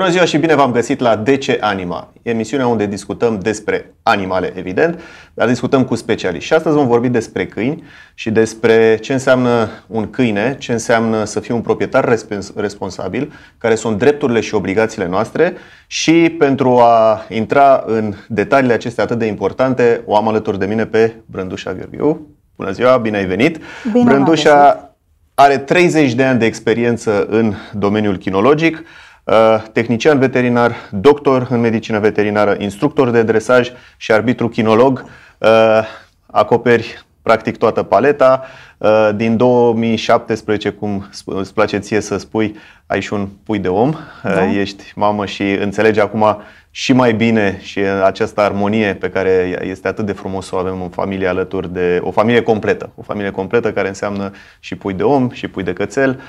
Bună ziua și bine v-am găsit la De ce Anima, emisiunea unde discutăm despre animale, evident, dar discutăm cu specialiști. Și astăzi vom vorbi despre câini și despre ce înseamnă un câine, ce înseamnă să fii un proprietar responsabil, care sunt drepturile și obligațiile noastre și pentru a intra în detaliile acestea atât de importante, o am alături de mine pe Brândușa Gheorghiu. Bună ziua, bine ai venit! Bine Brândușa are 30 de ani de experiență în domeniul chinologic. Uh, tehnician veterinar, doctor în medicină veterinară, instructor de dresaj și arbitru kinolog. Uh, acoperi practic toată paleta. Uh, din 2017, cum îți place ție să spui, ai și un pui de om. Da. Ești mamă și înțelegi acum și mai bine și această armonie pe care este atât de frumos să o avem în familie alături de o familie completă. O familie completă care înseamnă și pui de om, și pui de cățel.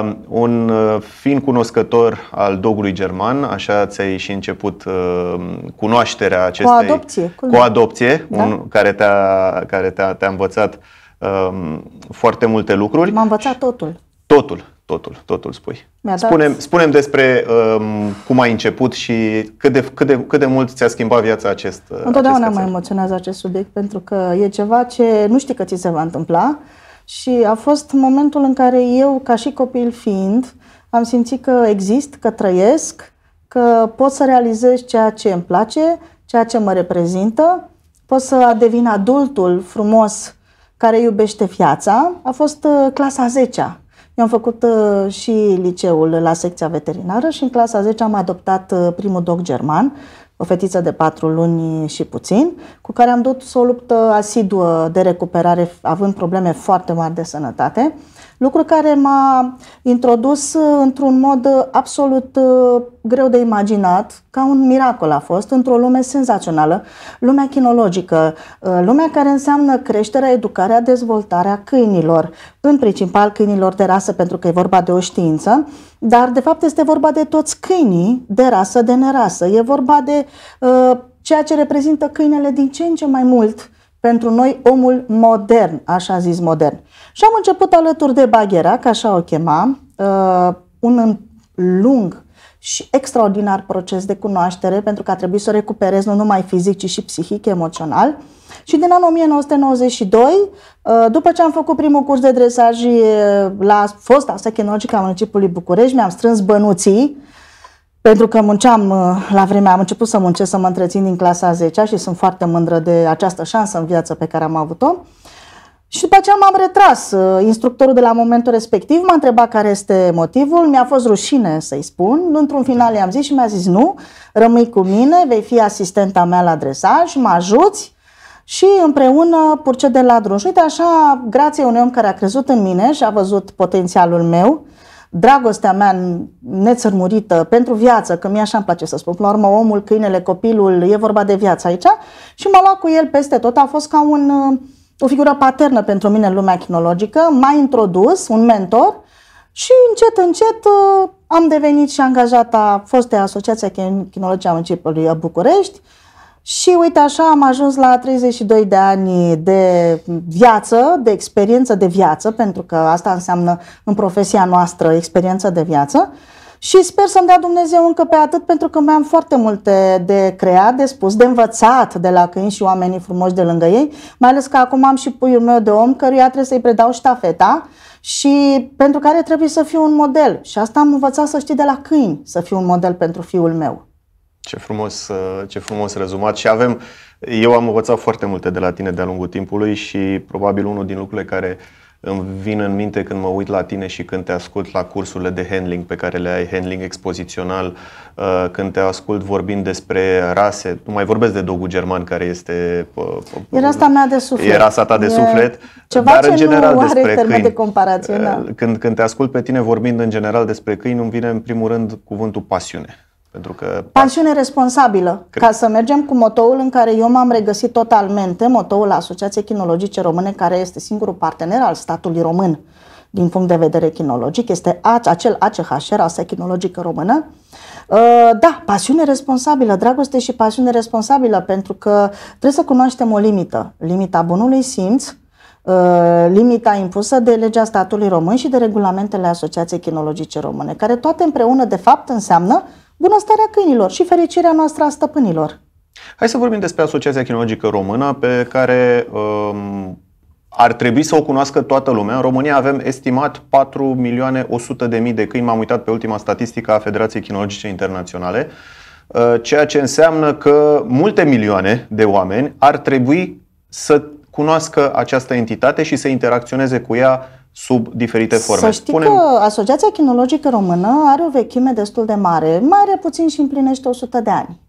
Um, un uh, fiind cunoscător al dogului german, așa ți-ai și început um, cunoașterea acestei... Cu adopție. Cu adopție, da? un, care, te-a, care te-a, te-a învățat um, foarte multe lucruri. M-a învățat totul. Totul. Totul, totul spui. mi Spune, spunem despre um, cum ai început și cât de, cât de, cât de mult ți-a schimbat viața acest uh, Întotdeauna mă emoționează acest subiect pentru că e ceva ce nu știi că ți se va întâmpla și a fost momentul în care eu, ca și copil fiind, am simțit că exist, că trăiesc, că pot să realizez ceea ce îmi place, ceea ce mă reprezintă, pot să devin adultul frumos care iubește viața. A fost uh, clasa 10-a eu am făcut uh, și liceul la secția veterinară și în clasa 10 am adoptat uh, primul doc german, o fetiță de patru luni și puțin, cu care am dus o luptă asiduă de recuperare, având probleme foarte mari de sănătate lucru care m-a introdus uh, într-un mod uh, absolut uh, greu de imaginat, ca un miracol a fost, într-o lume senzațională, lumea chinologică, lumea care înseamnă creșterea, educarea, dezvoltarea câinilor, în principal câinilor de rasă, pentru că e vorba de o știință, dar de fapt este vorba de toți câinii de rasă, de nerasă, e vorba de uh, ceea ce reprezintă câinele din ce în ce mai mult pentru noi omul modern, așa zis modern. Și am început alături de Baghera, ca așa o chema, uh, un lung și extraordinar proces de cunoaștere, pentru că a trebuit să o recuperez nu numai fizic, ci și psihic, emoțional. Și din anul 1992, uh, după ce am făcut primul curs de dresaj uh, la fosta sechenologică a Municipului București, mi-am strâns bănuții, pentru că munceam la vremea, am început să muncesc, să mă întrețin din clasa 10 și sunt foarte mândră de această șansă în viață pe care am avut-o. Și după aceea m-am retras. Instructorul de la momentul respectiv m-a întrebat care este motivul, mi-a fost rușine să-i spun. Într-un final i-am zis și mi-a zis nu, rămâi cu mine, vei fi asistenta mea la dresaj, mă ajuți și împreună de de drum. Și uite așa, grație unui om care a crezut în mine și a văzut potențialul meu, dragostea mea nețărmurită pentru viață, că mi așa îmi place să spun, la urmă omul, câinele, copilul, e vorba de viață aici, și m-a luat cu el peste tot, a fost ca un uh, o figură paternă pentru mine în lumea chinologică, m-a introdus, un mentor, și încet, încet uh, am devenit și a fostei Asociația Chinologiei a Municipiului București și uite așa am ajuns la 32 de ani de viață, de experiență de viață, pentru că asta înseamnă în profesia noastră experiență de viață și sper să-mi dea Dumnezeu încă pe atât pentru că mai am foarte multe de creat, de spus, de învățat de la câini și oamenii frumoși de lângă ei, mai ales că acum am și puiul meu de om căruia trebuie să-i predau ștafeta și pentru care trebuie să fiu un model. Și asta am învățat să știi de la câini, să fiu un model pentru fiul meu. Ce frumos, uh, ce frumos rezumat și avem, eu am învățat foarte multe de la tine de-a lungul timpului și probabil unul din lucrurile care uh, îmi vin în minte când mă uit la tine și când te ascult la cursurile de handling pe care le ai, handling expozițional, uh, când te ascult vorbind despre rase, nu mai vorbesc de dogul german care este... Uh, uh, e rasa mea de suflet. E rasa ta de e suflet, ceva dar ce în general nu are despre câini. de comparație, da. când, când te ascult pe tine vorbind în general despre câini, îmi vine în primul rând cuvântul pasiune pentru că, Pasiune responsabilă, cred. ca să mergem cu motoul în care eu m-am regăsit totalmente, motoul Asociației Chinologice Române, care este singurul partener al statului român din punct de vedere chinologic, este acel ACHR, Asociația Chinologică Română. Uh, da, pasiune responsabilă, dragoste și pasiune responsabilă, pentru că trebuie să cunoaștem o limită, limita bunului simț, uh, limita impusă de legea statului român și de regulamentele Asociației Chinologice Române, care toate împreună, de fapt, înseamnă bunăstarea câinilor și fericirea noastră a stăpânilor. Hai să vorbim despre Asociația Chinologică Română, pe care um, ar trebui să o cunoască toată lumea. În România avem estimat 4.100.000 milioane de mii de câini. M-am uitat pe ultima statistică a Federației Chinologice Internaționale, uh, ceea ce înseamnă că multe milioane de oameni ar trebui să cunoască această entitate și să interacționeze cu ea sub diferite forme. Să știi Punem... că Asociația Chinologică Română are o vechime destul de mare, mare puțin și împlinește 100 de ani.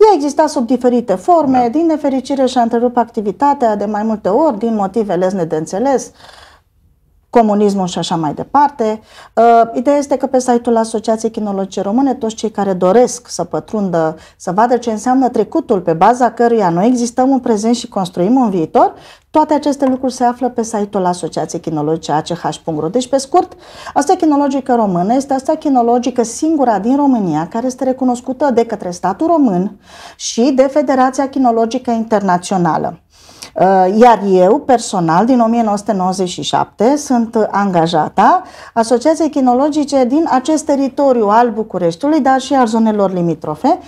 Ea exista sub diferite forme, da. din nefericire și-a întrerupt activitatea de mai multe ori, din motive lesne de înțeles. Uh, comunismul și așa mai departe. Uh, ideea este că pe site-ul Asociației Chinologice Române, toți cei care doresc să pătrundă, să vadă ce înseamnă trecutul pe baza căruia noi existăm un prezent și construim un viitor, toate aceste lucruri se află pe site-ul Asociației Chinologice ACH.ro. Deci, pe scurt, asta chinologică română este asta chinologică singura din România care este recunoscută de către statul român și de Federația Chinologică Internațională. Uh, iar eu, personal, din 1997, sunt angajata Asociației Chinologice din acest teritoriu al Bucureștiului, dar și al zonelor limitrofe,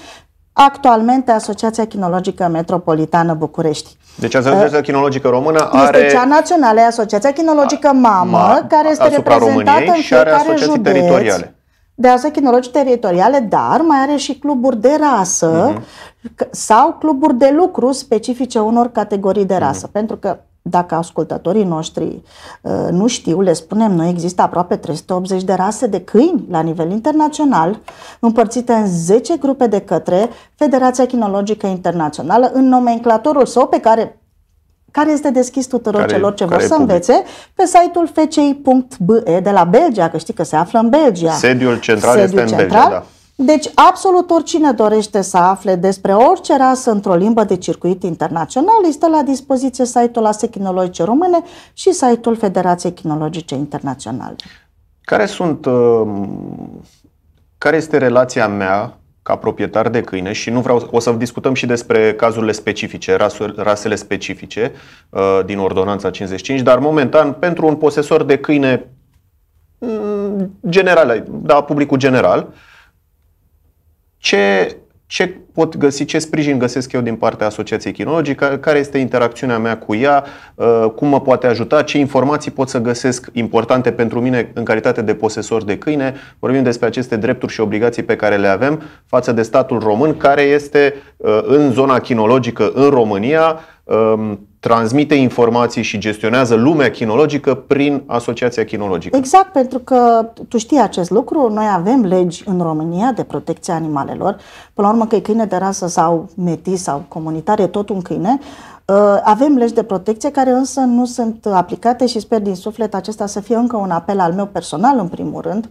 actualmente Asociația Chinologică Metropolitană București. Deci Asociația uh, Chinologică Română are... Este cea națională, Asociația Chinologică Mamă, a, care este reprezentată României în fiecare și are asociații județ. teritoriale de azochinologii teritoriale, dar mai are și cluburi de rasă uh-huh. sau cluburi de lucru specifice unor categorii de rasă. Uh-huh. Pentru că dacă ascultătorii noștri uh, nu știu, le spunem, noi există aproape 380 de rase de câini la nivel internațional, împărțite în 10 grupe de către Federația Chinologică Internațională, în nomenclatorul său pe care care este deschis tuturor care, celor ce vor să învețe, pe site-ul fci.be de la Belgia, că știi că se află în Belgia. Sediul central Sediul este central. în Belgia, da. Deci, absolut oricine dorește să afle despre orice rasă într-o limbă de circuit internațional, este la dispoziție site-ul ASE Chinologice Române și site-ul Federației Chinologice Internaționale. Care sunt. Uh, care este relația mea ca proprietar de câine și nu vreau, o să discutăm și despre cazurile specifice, rasele specifice uh, din ordonanța 55, dar momentan pentru un posesor de câine mm, general, da, publicul general, ce ce pot găsi, ce sprijin găsesc eu din partea Asociației Chinologice, care este interacțiunea mea cu ea, uh, cum mă poate ajuta, ce informații pot să găsesc importante pentru mine în calitate de posesor de câine. Vorbim despre aceste drepturi și obligații pe care le avem față de statul român, care este uh, în zona chinologică în România um, transmite informații și gestionează lumea chinologică prin Asociația Chinologică. Exact, pentru că tu știi acest lucru, noi avem legi în România de protecție a animalelor. Până la urmă că e câine de rasă sau metis sau comunitar, e tot un câine. Uh, avem legi de protecție care însă nu sunt aplicate și sper din suflet acesta să fie încă un apel al meu personal în primul rând,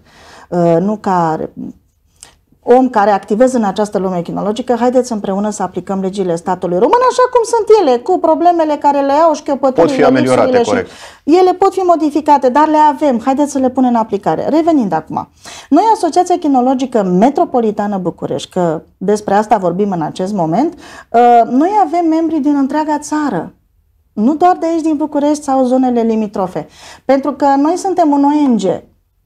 uh, nu ca om care activează în această lume chinologică, haideți împreună să aplicăm legile statului român așa cum sunt ele, cu problemele care le au, șchiopăturile, Pot fi ameliorate, corect. Ele pot fi modificate, dar le avem. Haideți să le punem în aplicare. Revenind acum. Noi, Asociația Chinologică Metropolitană București, că despre asta vorbim în acest moment, ă, noi avem membri din întreaga țară nu doar de aici din București sau zonele limitrofe. Pentru că noi suntem un ONG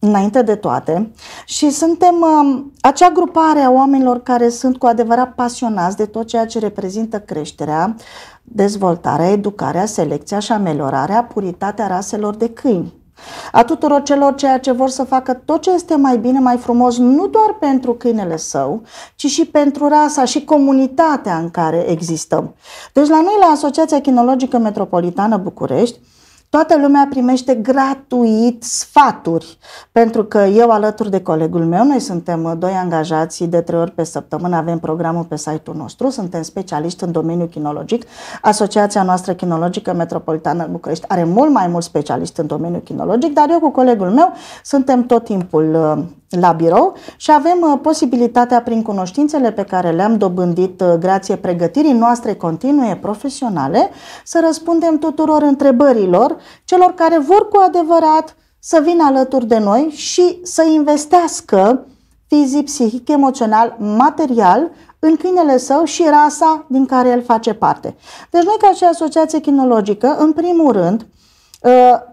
înainte de toate și suntem um, acea grupare a oamenilor care sunt cu adevărat pasionați de tot ceea ce reprezintă creșterea, dezvoltarea, educarea, selecția și ameliorarea, puritatea raselor de câini. A tuturor celor ceea ce vor să facă tot ce este mai bine, mai frumos, nu doar pentru câinele său, ci și pentru rasa și comunitatea în care existăm. Deci la noi, la Asociația Chinologică Metropolitană București, toată lumea primește gratuit sfaturi, pentru că eu alături de colegul meu, noi suntem uh, doi angajați de trei ori pe săptămână, avem programul pe site-ul nostru, suntem specialiști în domeniul chinologic. Asociația noastră chinologică metropolitană București are mult mai mulți specialiști în domeniul chinologic, dar eu cu colegul meu suntem tot timpul uh, la birou și avem uh, posibilitatea prin cunoștințele pe care le-am dobândit uh, grație pregătirii noastre continue profesionale să răspundem tuturor întrebărilor celor care vor cu adevărat să vină alături de noi și să investească fizic, psihic, emoțional, material în câinele său și rasa din care el face parte. Deci noi ca și asociație kinologică, în primul rând, uh,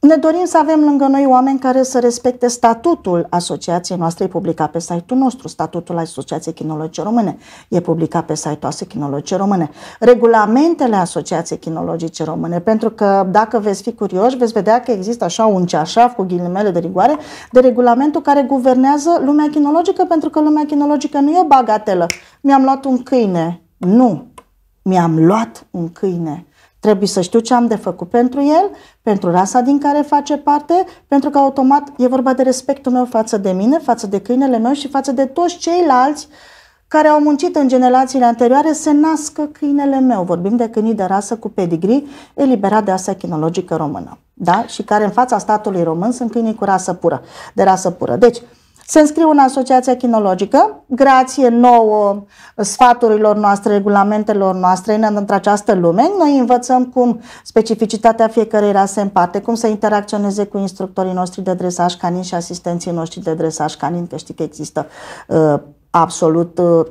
ne dorim să avem lângă noi oameni care să respecte statutul asociației noastre, e publicat pe site-ul nostru, statutul Asociației Chinologice Române, e publicat pe site-ul Asociației Chinologice Române, regulamentele Asociației Chinologice Române, pentru că dacă veți fi curioși, veți vedea că există așa un ceașaf cu ghilimele de rigoare de regulamentul care guvernează lumea chinologică, pentru că lumea chinologică nu e o bagatelă. Mi-am luat un câine. Nu, mi-am luat un câine. Trebuie să știu ce am de făcut pentru el, pentru rasa din care face parte, pentru că automat e vorba de respectul meu față de mine, față de câinele meu și față de toți ceilalți care au muncit în generațiile anterioare se nască câinele meu. Vorbim de câinii de rasă cu pedigree eliberat de asta chinologică română. Da? Și care în fața statului român sunt câinii cu rasă pură, de rasă pură. Deci, se înscriu în Asociația Chinologică, grație nouă sfaturilor noastre, regulamentelor noastre în într-această lume. Noi învățăm cum specificitatea fiecărei rase în parte, cum să interacționeze cu instructorii noștri de dresaj canin și asistenții noștri de dresaj canin, că știi că există uh, absolut uh,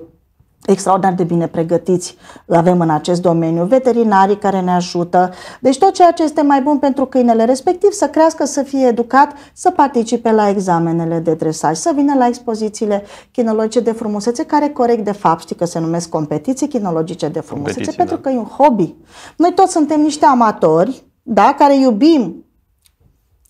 extraordinar de bine pregătiți avem în acest domeniu, veterinarii care ne ajută, deci tot ceea ce este mai bun pentru câinele respectiv să crească, să fie educat, să participe la examenele de dresaj, să vină la expozițiile chinologice de frumusețe, care corect de fapt știi că se numesc competiții chinologice de frumusețe, pentru da. că e un hobby. Noi toți suntem niște amatori, da, care iubim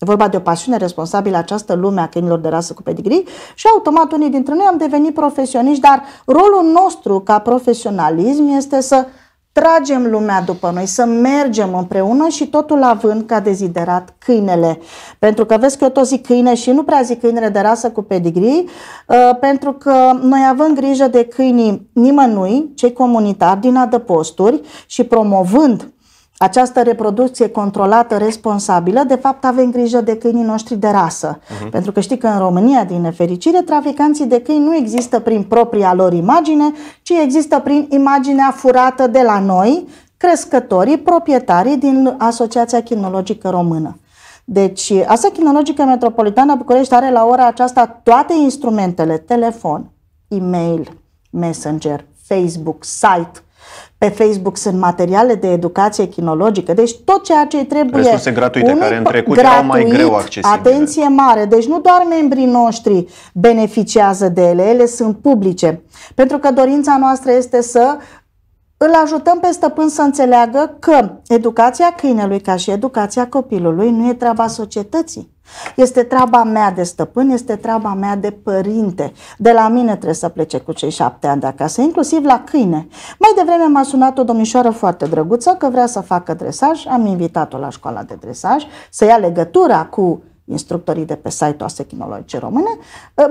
E vorba de o pasiune responsabilă această lume a câinilor de rasă cu pedigree și automat unii dintre noi am devenit profesioniști, dar rolul nostru ca profesionalism este să tragem lumea după noi, să mergem împreună și totul având ca deziderat câinele. Pentru că vezi că eu tot zic câine și nu prea zic câinele de rasă cu pedigree uh, pentru că noi avem grijă de câinii nimănui, cei comunitari din adăposturi și promovând această reproducție controlată, responsabilă, de fapt avem grijă de câinii noștri de rasă. Uh-huh. Pentru că știi că în România, din nefericire, traficanții de câini nu există prin propria lor imagine, ci există prin imaginea furată de la noi, crescătorii, proprietarii din Asociația Chinologică Română. Deci, Asociația Chinologică Metropolitană București are la ora aceasta toate instrumentele, telefon, e-mail, messenger, Facebook, site, pe Facebook sunt materiale de educație chinologică, deci tot ceea ce trebuie. Resurse gratuite, care în trecut gratuit, erau mai greu accesibile. Atenție mare, deci nu doar membrii noștri beneficiază de ele, ele sunt publice. Pentru că dorința noastră este să îl ajutăm pe stăpân să înțeleagă că educația câinelui ca și educația copilului nu e treaba societății este treaba mea de stăpân, este treaba mea de părinte. De la mine trebuie să plece cu cei șapte ani de acasă, inclusiv la câine. Mai devreme m-a sunat o domnișoară foarte drăguță că vrea să facă dresaj, am invitat-o la școala de dresaj, să ia legătura cu instructorii de pe site-ul Asechinologice Române,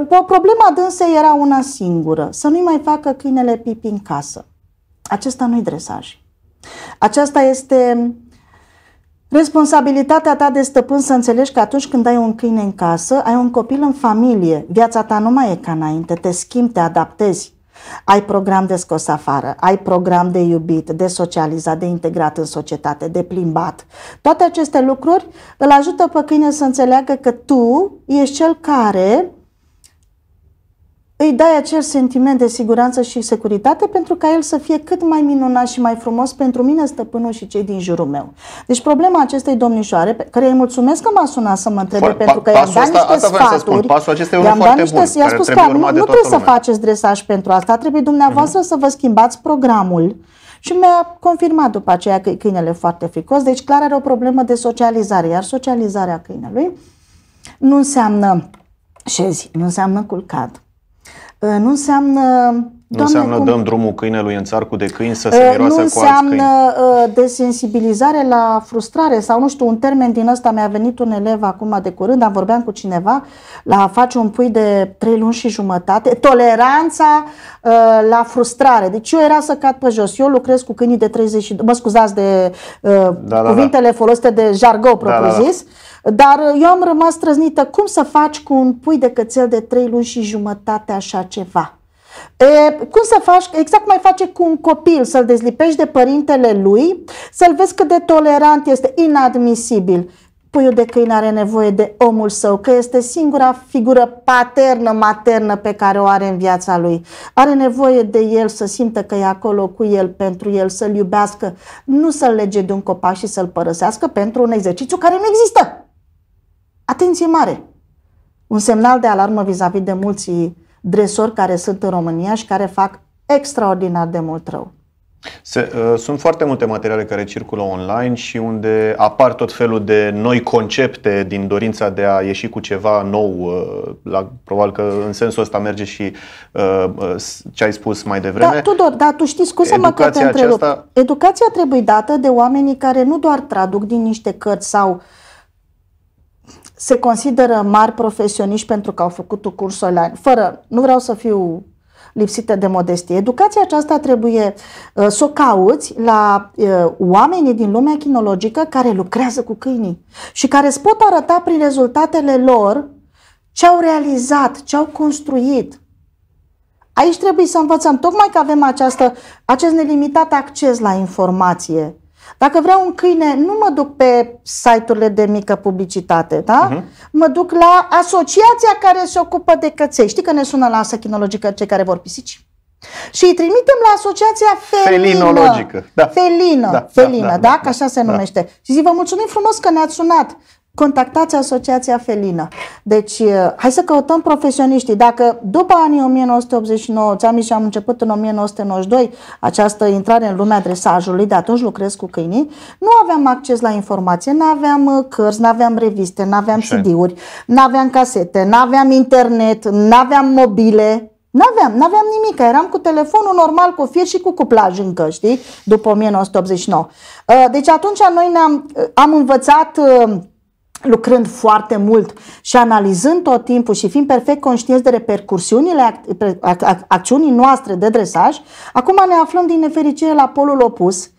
problema dânse era una singură, să nu-i mai facă câinele pipi în casă. Acesta nu-i dresaj. Aceasta este Responsabilitatea ta de stăpân să înțelegi că atunci când ai un câine în casă, ai un copil în familie, viața ta nu mai e ca înainte, te schimbi, te adaptezi. Ai program de scos afară, ai program de iubit, de socializat, de integrat în societate, de plimbat. Toate aceste lucruri îl ajută pe câine să înțeleagă că tu ești cel care îi dai acel sentiment de siguranță și securitate pentru ca el să fie cât mai minunat și mai frumos pentru mine, stăpânul și cei din jurul meu. Deci problema acestei domnișoare, pe care îi mulțumesc că m-a sunat să mă întrebe, Fo- pentru că i-am dat niște asta sfaturi, să spun. Pasul acesta e unul foarte niște, bun, i-a spus că nu, nu trebuie lumea. să faceți dresaj pentru asta, trebuie dumneavoastră mm-hmm. să vă schimbați programul. Și mi-a confirmat după aceea că câinele e foarte fricos, deci clar are o problemă de socializare, iar socializarea câinelui nu înseamnă șezi, nu înseamnă culcat, Ă, nu înseamnă nu Doamne, înseamnă cum... dăm drumul câinelui în cu de câini să ă, se miroase nu cu alți câini. înseamnă desensibilizare la frustrare sau nu știu, un termen din ăsta mi-a venit un elev acum de curând, am vorbeam cu cineva la face un pui de trei luni și jumătate, toleranța uh, la frustrare. Deci eu era să cad pe jos. Eu lucrez cu câinii de 30, mă scuzați de uh, da, da, cuvintele da. folosite de jargou propriu da, Da, da, zis. Dar eu am rămas trăznită. Cum să faci cu un pui de cățel de trei luni și jumătate așa ceva? E, cum să faci, exact mai face cu un copil, să-l dezlipești de părintele lui, să-l vezi cât de tolerant este, inadmisibil. Puiul de câine are nevoie de omul său, că este singura figură paternă, maternă pe care o are în viața lui. Are nevoie de el să simtă că e acolo cu el, pentru el, să-l iubească, nu să-l lege de un copac și să-l părăsească pentru un exercițiu care nu există. Atenție mare! Un semnal de alarmă vis-a-vis de mulți dresori care sunt în România și care fac extraordinar de mult rău. Se, uh, sunt foarte multe materiale care circulă online și unde apar tot felul de noi concepte din dorința de a ieși cu ceva nou. Uh, la, probabil că în sensul ăsta merge și uh, uh, ce ai spus mai devreme. Da, Tudor, dar tu știi, scuze-mă că te întrerup. Aceasta... Educația trebuie dată de oamenii care nu doar traduc din niște cărți sau uh, se consideră mari profesioniști pentru că au făcut un curs online, fără, nu vreau să fiu lipsită de modestie. Educația aceasta trebuie uh, să o cauți la uh, oamenii din lumea chinologică care lucrează cu câinii și care îți pot arăta prin rezultatele lor ce au realizat, ce au construit. Aici trebuie să învățăm, tocmai că avem această, acest nelimitat acces la informație dacă vreau un câine, nu mă duc pe site-urile de mică publicitate, da? Uh-huh. Mă duc la asociația care se ocupă de căței. Știi că ne sună la asta chinologică cei care vor pisici? Și îi trimitem la asociația felină. Felinologică. Da. Felină, da, felină, da, da, da, da, ca așa se da. numește. Da. Și zic, vă mulțumim frumos că ne-ați sunat contactați Asociația Felină. Deci, eh, hai să căutăm profesioniștii. Dacă după anii 1989, ți-am și am început în 1992 această intrare în lumea dresajului, de atunci lucrez cu câinii, nu aveam acces la informație, nu aveam eh, cărți, nu aveam reviste, nu aveam CD-uri, nu aveam casete, nu aveam internet, nu aveam mobile, nu aveam nu aveam nimic, eram cu telefonul normal, cu fir și cu cuplaj încă, știi, după 1989. Eh, deci atunci noi ne-am am învățat lucrând foarte mult și analizând tot timpul și fiind perfect conștienți de repercursiunile acțiunii noastre de dresaj, acum ne aflăm din nefericire la polul opus,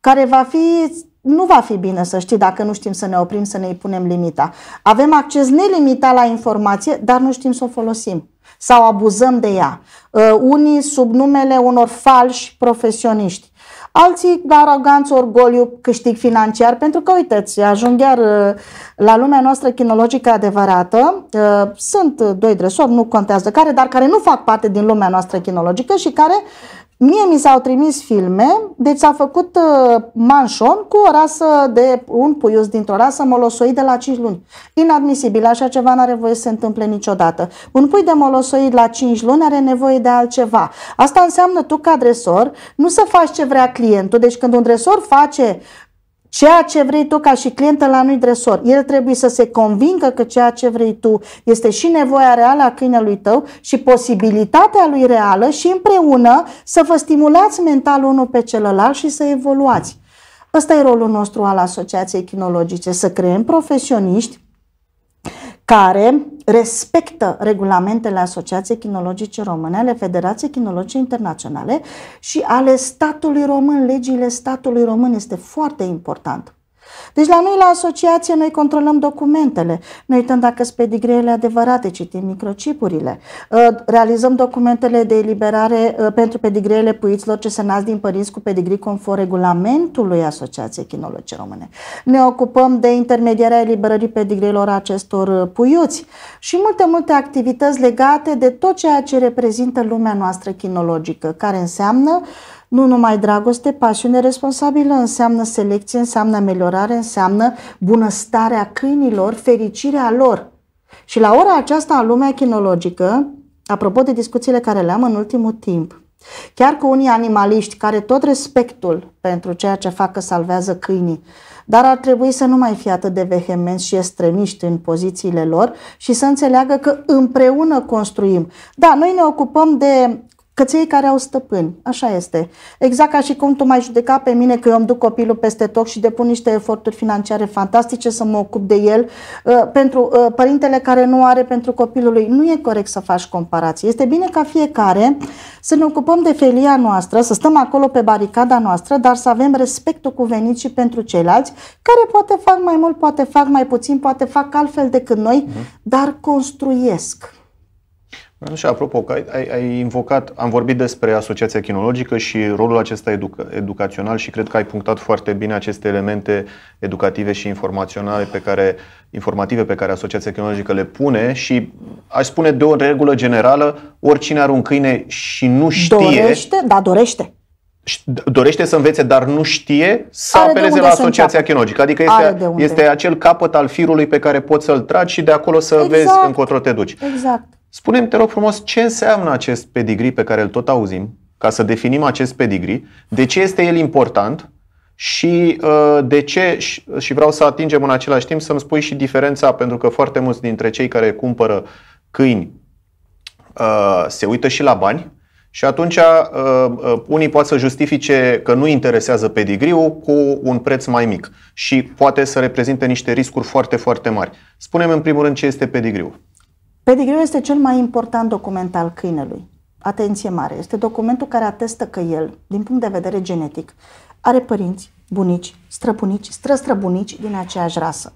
care va fi nu va fi bine să știi dacă nu știm să ne oprim, să ne punem limita. Avem acces nelimitat la informație, dar nu știm să o folosim sau abuzăm de ea. Uh, unii sub numele unor falși profesioniști alții aroganță, orgoliu, câștig financiar, pentru că, uitați, ajung iar uh, la lumea noastră chinologică adevărată, uh, sunt doi dresori, nu contează care, dar care nu fac parte din lumea noastră chinologică și care uh, Mie mi s-au trimis filme, deci s-a făcut uh, manșon cu o rasă de un puius dintr-o rasă molosoi de la 5 luni. Inadmisibil, așa ceva nu are voie să se întâmple niciodată. Un pui de molosoi la 5 luni are nevoie de altceva. Asta înseamnă tu ca dresor, nu să faci ce vrea clientul. Deci când un dresor face Ceea ce vrei tu ca și clientă la noi dresor, el trebuie să se convingă că ceea ce vrei tu este și nevoia reală a câinelui tău și posibilitatea lui reală și împreună să vă stimulați mental unul pe celălalt și să evoluați. Ăsta e rolul nostru al Asociației Chinologice, să creăm profesioniști care respectă regulamentele Asociației Chinologice Române, ale Federației Chinologice Internaționale și ale statului român, legile statului român este foarte important. Deci la noi, la asociație, noi controlăm documentele, ne uităm dacă sunt pedigreele adevărate, citim microcipurile, uh, realizăm documentele de eliberare uh, pentru pedigreele puiților ce se nasc din părinți cu pedigrii conform regulamentului Asociației Chinologice Române. Ne ocupăm de intermediarea eliberării pedigreilor acestor uh, puiuți și multe, multe activități legate de tot ceea ce reprezintă lumea noastră chinologică, care înseamnă uh, nu numai dragoste, pasiune responsabilă înseamnă selecție, înseamnă ameliorare, înseamnă bunăstarea câinilor, fericirea lor. Și la ora aceasta a lumea chinologică, apropo de discuțiile care le-am în ultimul timp, chiar cu unii animaliști care tot respectul pentru ceea ce fac că salvează câinii, dar ar trebui să nu mai fie atât de vehemenți și estrăniști în pozițiile lor și să înțeleagă că împreună construim. Da, noi ne ocupăm de Că cei care au stăpâni, așa este. Exact ca și cum tu mai judeca pe mine că eu îmi duc copilul peste tot și depun niște eforturi financiare fantastice să mă ocup de el ă, pentru ă, părintele care nu are pentru copilul lui. Nu e corect să faci comparații. Este bine ca fiecare să ne ocupăm de felia noastră, să stăm acolo pe baricada noastră, dar să avem respectul cuvenit și pentru ceilalți care poate fac mai mult, poate fac mai puțin, poate fac altfel decât noi, mhm. dar construiesc. Da, și apropo, că ai, ai invocat, am vorbit despre Asociația Chinologică și rolul acesta educa, educațional și cred că ai punctat foarte bine aceste elemente educative și informaționale pe care, informative pe care Asociația Chinologică le pune și aș spune de o regulă generală, oricine are un câine și nu știe... Dorește, da, dorește dorește să învețe, dar nu știe să Are apeleze la asociația Chinologică. Adică este, este acel capăt al firului pe care poți să-l tragi și de acolo să exact. vezi încotro te duci. Exact. Spune-mi, te rog frumos, ce înseamnă acest pedigree pe care îl tot auzim, ca să definim acest pedigree, de ce este el important și uh, de ce, și vreau să atingem în același timp să-mi spui și diferența, pentru că foarte mulți dintre cei care cumpără câini uh, se uită și la bani, și atunci uh, unii pot să justifice că nu interesează pedigriul cu un preț mai mic și poate să reprezinte niște riscuri foarte, foarte mari. Spunem în primul rând ce este pedigriul. Pedigreul este cel mai important document al câinelui. Atenție mare, este documentul care atestă că el, din punct de vedere genetic, are părinți, bunici, străpunici, străstrăbunici din aceeași rasă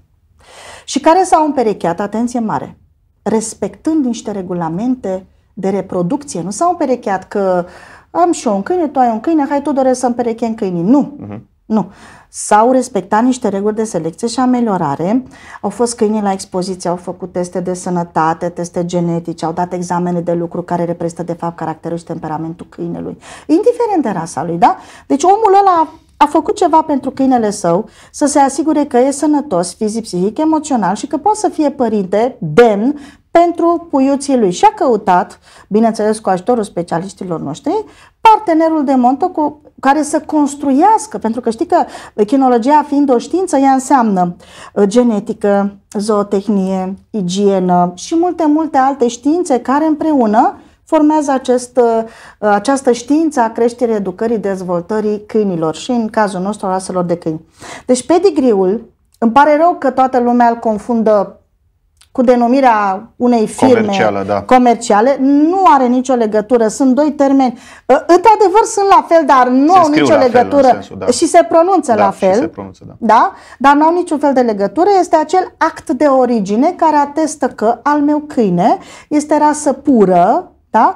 și care s-au împerecheat, atenție mare, respectând niște regulamente de reproducție. Nu s-au împerecheat că am și eu un câine, tu ai un câine, hai tu doresc să împerechem câinii. Nu! Uh-huh. Nu. S-au respectat niște reguli de selecție și ameliorare. Au fost câini la expoziție, au făcut teste de sănătate, teste genetice, au dat examene de lucru care reprezintă de fapt caracterul și temperamentul câinelui, indiferent de rasa lui, da? Deci omul ăla a făcut ceva pentru câinele său să se asigure că e sănătos fizic, psihic, emoțional și că poate să fie părinte demn pentru puiuții lui și a căutat, bineînțeles cu ajutorul specialiștilor noștri, partenerul de montă cu care să construiască, pentru că știi că chinologia fiind o știință, ea înseamnă uh, genetică, zootehnie, igienă și multe, multe alte științe care împreună formează acest, uh, această știință a creșterii, educării, dezvoltării câinilor și în cazul nostru a raselor de câini. Deci pedigriul, îmi pare rău că toată lumea îl confundă cu denumirea unei firme comerciale, da. comerciale nu are nicio legătură. Sunt doi termeni. Ă, într-adevăr sunt la fel, dar nu se au nicio legătură fel, sensul, da. și se pronunță da, la fel. se pronunță, da. da? Dar nu au niciun fel de legătură. Este acel act de origine care atestă că al meu câine este rasă pură, da?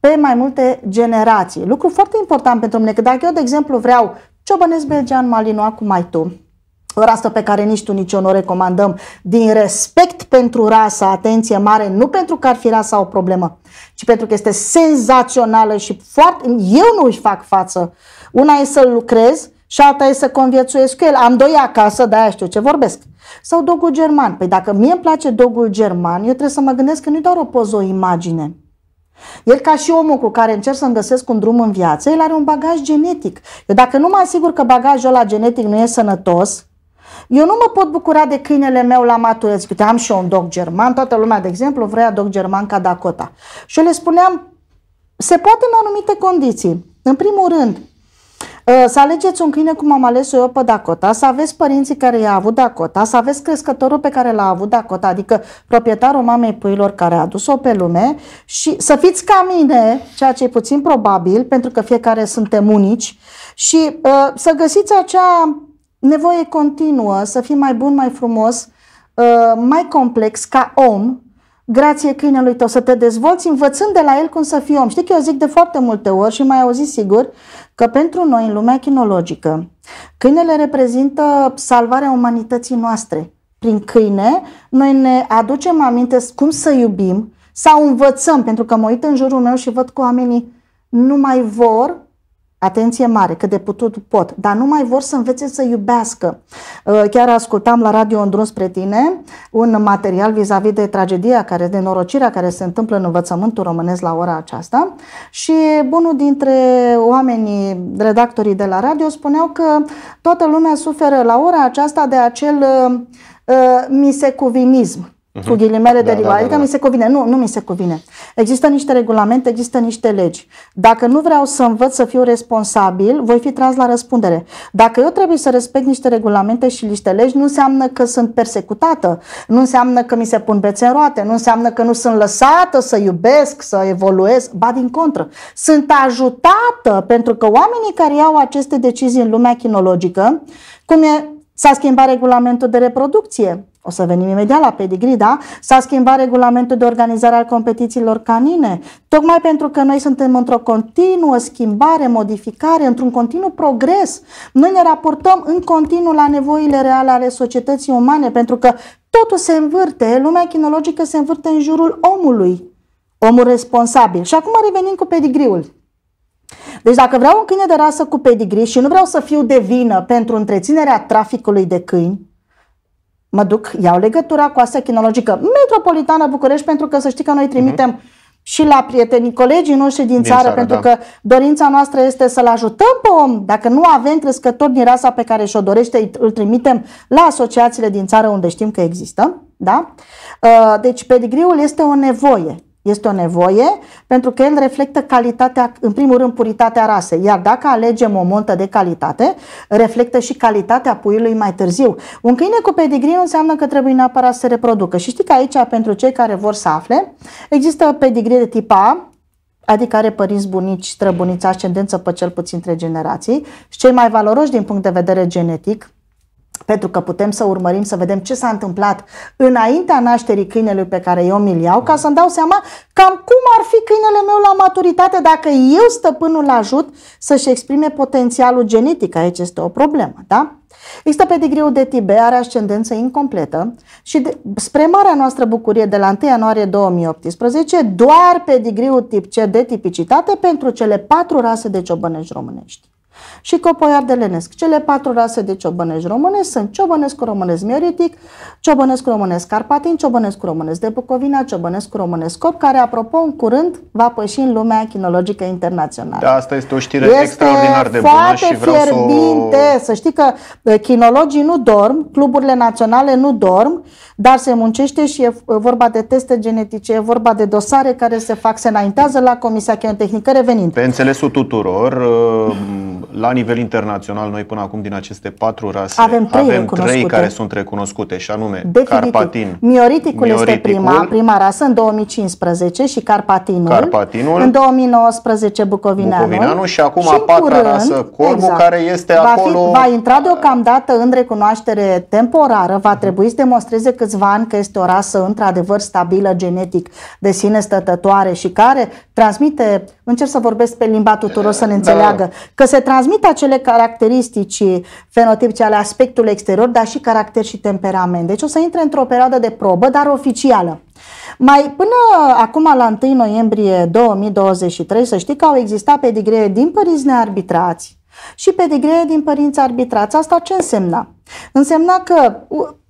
pe mai multe generații. Lucru foarte important pentru mine, că dacă eu, de exemplu, vreau ciobănesc belgean malinois cu mai tu, rasă pe care nici tu, nici eu nu o recomandăm, din respect pentru rasa, atenție mare, nu pentru că ar fi rasa o problemă, ci pentru că este senzațională și foarte... Eu nu îi fac față. Una e să-l lucrez și alta e să conviețuiesc cu el. Am doi acasă, de-aia știu ce vorbesc. Sau dogul german. Păi dacă mie îmi place dogul german, eu trebuie să mă gândesc că nu-i doar o poză, o imagine. El ca și omul cu care încerc să-mi găsesc un drum în viață, el are un bagaj genetic. Eu dacă nu mă asigur că bagajul ăla genetic nu e sănătos, eu nu mă pot bucura de câinele meu la matureți. Uite, am și eu un dog german, toată lumea, de exemplu, vrea dog german ca Dakota. Și eu le spuneam, se poate în anumite condiții. În primul rând, ă, să alegeți un câine cum am ales eu pe Dakota, să aveți părinții care i-a avut Dakota, să aveți crescătorul pe care l-a avut Dakota, adică proprietarul mamei puilor care a adus-o pe lume și să fiți ca mine, ceea ce e puțin probabil, pentru că fiecare suntem unici, și uh, să găsiți acea nevoie continuă să fii mai bun, mai frumos, uh, mai complex ca om, grație câinelui tău, să te dezvolți învățând de la el cum să fii om. Știi că eu zic de foarte multe ori și mai auzi sigur că pentru noi în lumea chinologică câinele reprezintă salvarea umanității noastre. Prin câine noi ne aducem aminte cum să iubim sau învățăm, pentru că mă uit în jurul meu și văd că oamenii nu mai vor Atenție mare, că de putut pot, dar nu mai vor să învețe să iubească. Uh, chiar ascultam la radio în drum spre tine un material vis-a-vis de tragedia, care, de norocirea care se întâmplă în învățământul românesc la ora aceasta și unul dintre oamenii, redactorii de la radio, spuneau că toată lumea suferă la ora aceasta de acel uh, uh misecuvinism cu mhm. ghilimele da, de rigoare. Da, da, adică da. mi se cuvine. Nu, nu mi se cuvine. Există niște regulamente, există niște legi. Dacă nu vreau să învăț să fiu responsabil, voi fi tras la răspundere. Dacă eu trebuie să respect niște regulamente și niște legi, nu înseamnă că sunt persecutată, nu înseamnă că mi se pun bețe în roate, nu înseamnă că nu sunt lăsată să iubesc, să evoluez, ba din contră. Sunt ajutată pentru că oamenii care iau aceste decizii în lumea chinologică, cum e S-a schimbat regulamentul de reproducție, o să venim imediat la pedigrida, da? S-a schimbat regulamentul de organizare al competițiilor canine, tocmai pentru că noi suntem într-o continuă schimbare, modificare, într-un continuu progres. Noi ne raportăm în continuu la nevoile reale ale societății umane, pentru că totul se învârte, lumea chinologică se învârte în jurul omului, omul responsabil. Și acum revenim cu pedigriul. Deci dacă vreau un câine de rasă cu pedigree și nu vreau să fiu de vină pentru întreținerea traficului de câini, mă duc, iau legătura cu Astea Chinologică Metropolitana București, pentru că să știi că noi trimitem uh-huh. și la prietenii, colegii noștri din, din țară, țară, pentru da. că dorința noastră este să-l ajutăm pe om. Dacă nu avem crescători din rasa pe care și-o dorește, îl trimitem la asociațiile din țară unde știm că există. Da? Uh, deci pedigriul este o nevoie. Este o nevoie pentru că el reflectă calitatea, în primul rând, puritatea rasei. Iar dacă alegem o montă de calitate, reflectă și calitatea puiului mai târziu. Un câine cu nu înseamnă că trebuie neapărat să se reproducă. Și știi că aici, pentru cei care vor să afle, există pedigree de tip A, adică are părinți, bunici, străbunici, ascendență pe cel puțin trei generații și cei mai valoroși din punct de vedere genetic, pentru că putem să urmărim să vedem ce s-a întâmplat înaintea nașterii câinelui pe care eu mi-l iau, ca să-mi dau seama cam cum ar fi câinele meu la maturitate dacă eu, stăpânul, ajut să-și exprime potențialul genetic. Aici este o problemă, da? Există pedigriul de tip B are ascendență incompletă și de, spre marea noastră bucurie de la 1 ianuarie 2018, doar pedigriul tip C de tipicitate pentru cele patru rase de ciobănești românești și copoi de Cele patru rase de ciobănești românesc sunt ciobănescu românesc mioritic, ciobănescu românesc carpatin, ciobănescu românesc de Bucovina, ciobănescu românesc cop, care, apropo, în curând va păși în lumea chinologică internațională. Da, asta este o știre este extraordinar de bună și vreau fierbinte. să... O... Să știi că chinologii nu dorm, cluburile naționale nu dorm, dar se muncește și e vorba de teste genetice, e vorba de dosare care se fac, se înaintează la Comisia Chinotehnică revenind. Pe înțelesul tuturor, ă, la nivel internațional, noi până acum din aceste patru rase avem trei, avem trei care sunt recunoscute, și anume Definitiv. Carpatin. Mioriticul, Mioriticul este prima, prima rasă în 2015 și Carpatinul. Carpatinul în 2019 Bucovineanul. Bucovineanul și acum și a patra curând, rasă, Corbul, exact, care este va acolo... Fi, va intra deocamdată în recunoaștere temporară, va trebui să demonstreze câțiva ani că este o rasă într-adevăr stabilă genetic, de sine stătătoare și care transmite, încerc să vorbesc pe limba tuturor să ne da. înțeleagă, da. că se transmite transmit acele caracteristici fenotipice ale aspectului exterior, dar și caracter și temperament. Deci o să intre într-o perioadă de probă, dar oficială. Mai până acum, la 1 noiembrie 2023, să știi că au existat pedigree din părinți nearbitrați și pedigree din părinți arbitrați. Asta ce însemna? Însemna că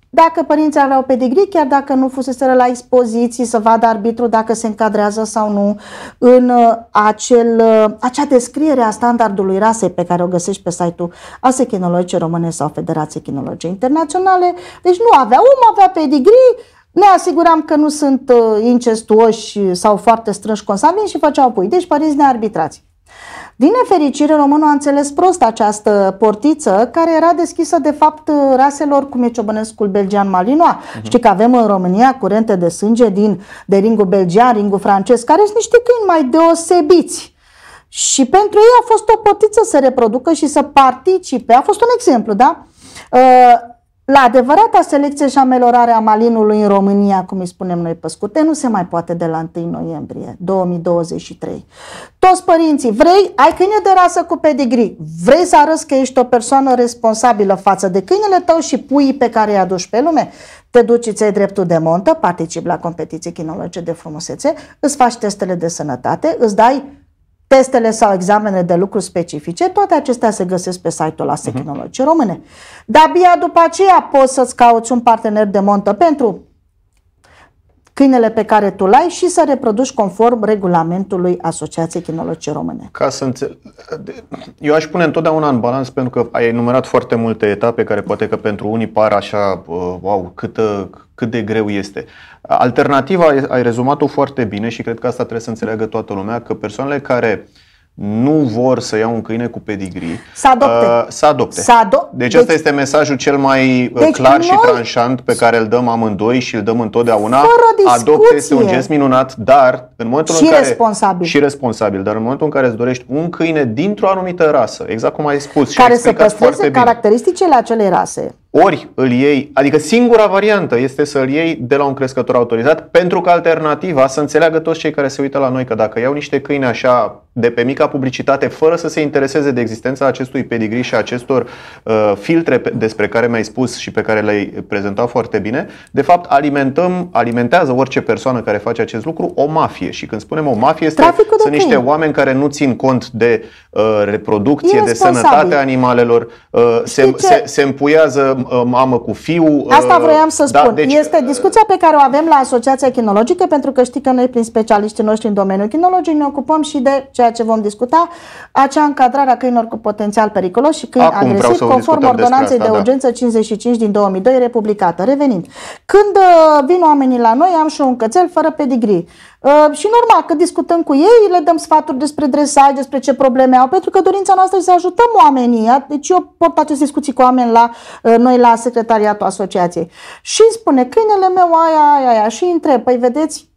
dacă părinții aveau pedigri, chiar dacă nu fuseseră la expoziții, să vadă arbitru dacă se încadrează sau nu în uh, acel, uh, acea descriere a standardului rasei pe care o găsești pe site-ul ASE Chinologice Române sau Federației Chinologice Internaționale. Deci nu avea om, avea pedigri, ne asiguram că nu sunt uh, incestuoși sau foarte strânși consabili și făceau pui. Deci părinți nearbitrați. Din nefericire, românul a înțeles prost această portiță, care era deschisă de fapt raselor cum e ciobănescul belgian malinois. Uh-huh. Știi că avem în România curente de sânge din, de ringul belgian, ringul francez, care sunt niște câini mai deosebiți. Și pentru ei a fost o portiță să reproducă și să participe. A fost un exemplu, da? Uh, la adevărata selecție și amelorare a malinului în România, cum îi spunem noi pe nu se mai poate de la 1 noiembrie 2023. Toți părinții, vrei, ai câine de rasă cu pedigree vrei să arăți că ești o persoană responsabilă față de câinele tău și puii pe care îi aduci pe lume? Te duci, ți dreptul de montă, participi la competiții chinologice de frumusețe, îți faci testele de sănătate, îți dai testele sau examene de lucru specifice, toate acestea se găsesc pe site-ul ASE mhm. Tehnologice uh-huh. Române. Dar abia după aceea poți să-ți cauți un partener de montă pentru câinele pe care tu l-ai și să reproduci conform regulamentului Asociației Chinologice Române. Ca să înțeleg, eu aș pune întotdeauna în balans pentru că ai enumerat foarte multe etape care poate că pentru unii par așa, uh, wow, câtă, cât de greu este. Alternativa, ai rezumat-o foarte bine și cred că asta trebuie să înțeleagă toată lumea, că persoanele care nu vor să iau un câine cu pedigree să adopte. Uh, să adopte. Să ado- deci, deci asta este mesajul cel mai uh, deci clar și tranșant pe care îl dăm amândoi și îl dăm întotdeauna. Fără Adopte este un gest minunat, dar în momentul și în care responsabil. și responsabil, dar în momentul în care îți dorești un câine dintr-o anumită rasă, exact cum ai spus și care să păstreze caracteristicile acelei rase, ori îl iei, adică singura variantă este să îl iei de la un crescător autorizat, pentru că alternativa, să înțeleagă toți cei care se uită la noi că dacă iau niște câini așa de pe mica publicitate, fără să se intereseze de existența acestui pedigri și acestor uh, filtre pe, despre care mi-ai spus și pe care le-ai prezentat foarte bine, de fapt alimentăm, alimentează orice persoană care face acest lucru o mafie. Și când spunem o mafie, este, sunt sunt niște oameni care nu țin cont de uh, reproducție, de sănătatea animalelor, uh, se, se, se, se împuiază Uh, mamă cu fiu. Asta uh, vroiam să da, spun. Da, deci, este discuția pe care o avem la Asociația Chinologică, pentru că știi că noi, prin specialiștii noștri în domeniul chinologic, ne ocupăm și de ceea ce vom discuta, acea încadrare a câinilor cu potențial periculos și câini Acum agresiv, conform ordonanței asta, de da. urgență da. 55 din 2002, republicată. Revenind, când uh, vin oamenii la noi, am și un cățel fără pedigree. Ă, și normal că discutăm cu ei, le dăm sfaturi despre dresaj, despre ce probleme au, pentru că dorința noastră este să ajutăm oamenii. Deci eu port aceste discuții cu oameni la ă, noi la secretariatul asociației. Și îmi spune câinele meu aia, aia, aia și îi întreb, păi vedeți,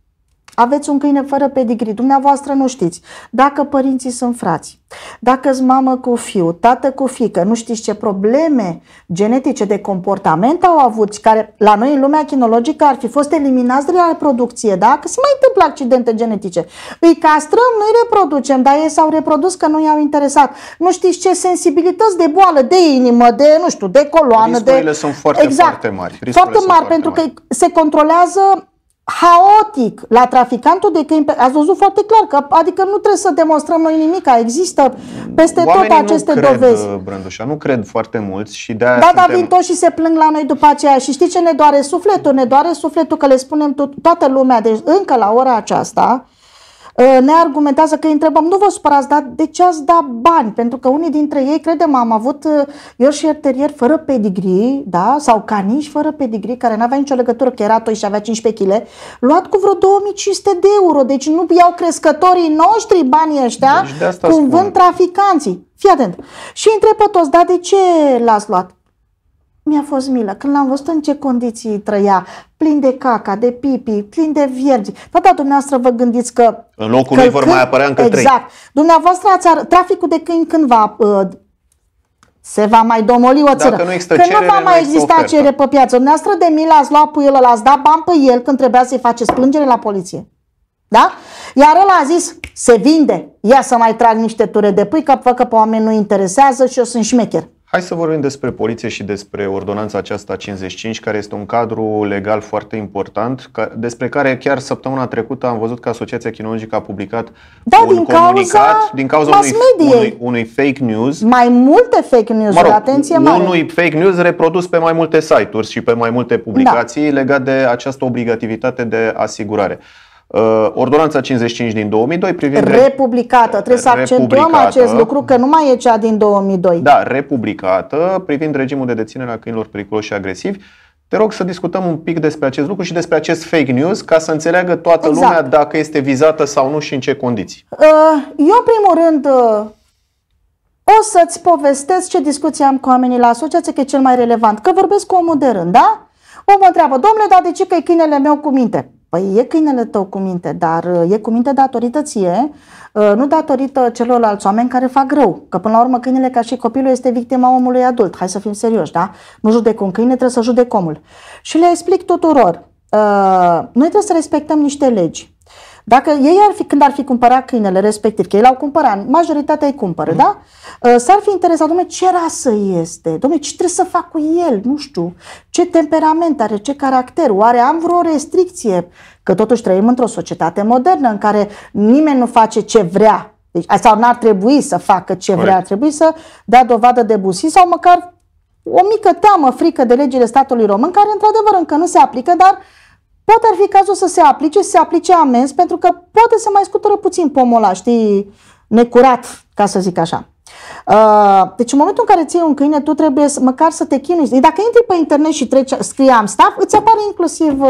aveți un câine fără pedigri, dumneavoastră nu știți. Dacă părinții sunt frați, dacă ți mamă cu fiu, tată cu fică, nu știți ce probleme genetice de comportament au avut, care la noi în lumea chinologică ar fi fost eliminați de la reproducție, da? Că se mai întâmplă accidente genetice. Îi castrăm, nu îi reproducem, dar ei s-au reprodus că nu i-au interesat. Nu știți ce sensibilități de boală, de inimă, de, nu știu, de coloană. Riscurile de... sunt foarte, exact. foarte mari. Riscurile foarte mari, pentru mari. că se controlează haotic la traficantul de câini. Ați văzut foarte clar că, adică nu trebuie să demonstrăm noi nimic, există peste Oamenii tot aceste nu cred, dovezi. Uh, Brândușa, nu cred foarte mulți și de Da, suntem... dar vin toți și se plâng la noi după aceea și știi ce ne doare sufletul? Ne doare sufletul că le spunem tot, toată lumea, deci încă la ora aceasta, Ă, ne argumentează că îi întrebăm, nu vă supărați, dar de ce ați dat bani? Pentru că unii dintre ei, credem, am avut Yorkshire ă, Terrier fără pedigrii, da? sau caniși fără pedigrii, care nu avea nicio legătură, că era toi și avea 15 kg, luat cu vreo 2500 de euro. Deci nu iau crescătorii noștri banii ăștia, deci cum spun. vând traficanții. Fii atent. Și întreb pe toți, dar de ce l-ați luat? mi-a fost milă. Când l-am văzut în ce condiții trăia, plin de caca, de pipi, plin de viergi. Tata da, da, dumneavoastră vă gândiți că... În locul că lui vor când, mai apărea încă exact, trei. Exact. Dumneavoastră ați ar, traficul de câini când va uh, se va mai domoli o țară. nu că nu va mai exista cerere pe piață. Dumneavoastră de milă ați luat puiul ăla, ați dat bani pe el când trebuia să-i faceți plângere la poliție. Da? Iar el a zis, se vinde, ia să mai trag niște ture de pui, că văd că pe oameni nu interesează și eu sunt șmecher. Hai să vorbim despre poliție și despre ordonanța aceasta 55, care este un cadru legal foarte important, despre care chiar săptămâna trecută am văzut că Asociația Chinologică a publicat da, un din comunicat cauza din cauza unui, unui, unui fake news. Mai multe fake news, mă rog, atenție mare. Unui fake news reprodus pe mai multe site-uri și pe mai multe publicații da. legat de această obligativitate de asigurare. Uh, ordonanța 55 din 2002 privind republicată. Trebuie să accentuăm acest lucru că nu mai e cea din 2002. Da, republicată privind regimul de deținere a câinilor periculoși și agresivi. Te rog să discutăm un pic despre acest lucru și despre acest fake news ca să înțeleagă toată exact. lumea dacă este vizată sau nu și în ce condiții. Uh, eu, primul rând, uh, o să-ți povestesc ce discuție am cu oamenii la asociație, că e cel mai relevant. Că vorbesc cu omul de rând, da? Omul mă întreabă, domnule, dar de ce că e câinele meu cu minte? Păi e câinele tău cu minte, dar uh, e cu minte datorită ție, uh, nu datorită celorlalți oameni care fac rău. Că până la urmă câinele ca și copilul este victima omului adult. Hai să fim serioși, da? Nu judec un câine, trebuie să judec omul. Și le explic tuturor. Uh, noi trebuie să respectăm niște legi. Dacă ei ar fi, când ar fi cumpărat câinele respectiv, că ei l-au cumpărat, majoritatea îi cumpără, mm da? Uh, s-ar fi interesat, domne, ce rasă este? Domne, ce trebuie să fac cu el? Nu știu. Ce temperament are? Ce caracter? Oare am vreo restricție? Că totuși trăim într-o societate modernă în care nimeni nu face ce vrea. Deci, sau n-ar trebui să facă ce vrea, ar trebui să dea dovadă de busi sau măcar o mică teamă, frică de legile statului român, care într-adevăr încă nu se aplică, dar poate ar fi cazul să se aplice, să se aplice amenzi, pentru că poate să mai scutură puțin pomul ăla, știi, necurat, ca să zic așa. Uh, deci în momentul în care ții un câine, tu trebuie să, măcar să te chinui. Deci dacă intri pe internet și treci, scrie am staff, îți apare inclusiv uh,